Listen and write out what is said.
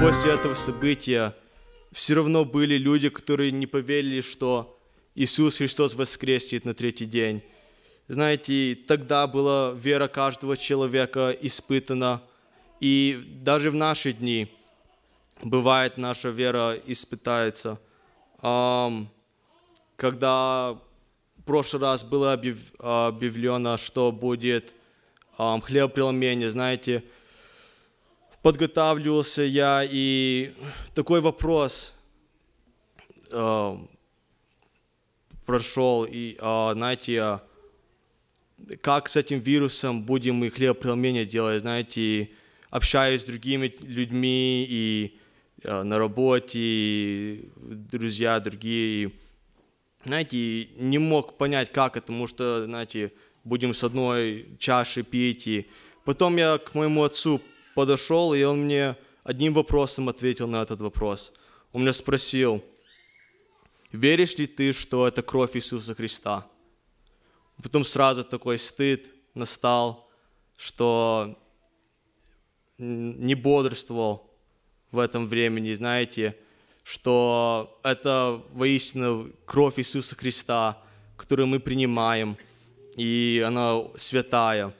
после этого события все равно были люди, которые не поверили, что Иисус Христос воскреснет на третий день. Знаете, тогда была вера каждого человека испытана, и даже в наши дни бывает наша вера испытается. Когда в прошлый раз было объявлено, что будет хлеб преломения, знаете, подготавливался я, и такой вопрос э, прошел, и, э, знаете, как с этим вирусом будем мы хлебопреломление делать, знаете, общаясь с другими людьми и э, на работе, и друзья другие, и, знаете, не мог понять, как это, потому что, знаете, будем с одной чаши пить, и потом я к моему отцу подошел, и он мне одним вопросом ответил на этот вопрос. Он меня спросил, веришь ли ты, что это кровь Иисуса Христа? Потом сразу такой стыд настал, что не бодрствовал в этом времени, знаете, что это воистину кровь Иисуса Христа, которую мы принимаем, и она святая –